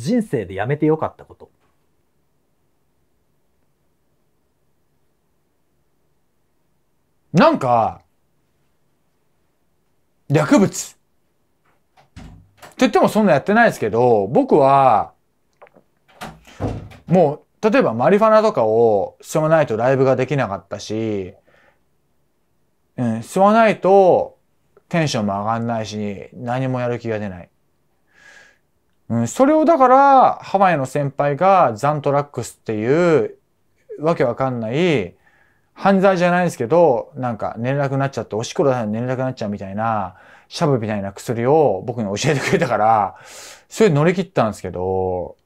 人生でやめてよかったこと。なんか、薬物。って言ってもそんなやってないですけど、僕は、もう、例えばマリファナとかを吸わないとライブができなかったし、うん、吸わないとテンションも上がんないし、何もやる気が出ない。うん、それをだからハワイの先輩がザントラックスっていうわけわかんない犯罪じゃないですけどなんか寝れなくなっちゃっておしっこだ寝れなくなっちゃうみたいなシャブみたいな薬を僕に教えてくれたからそれ乗り切ったんですけど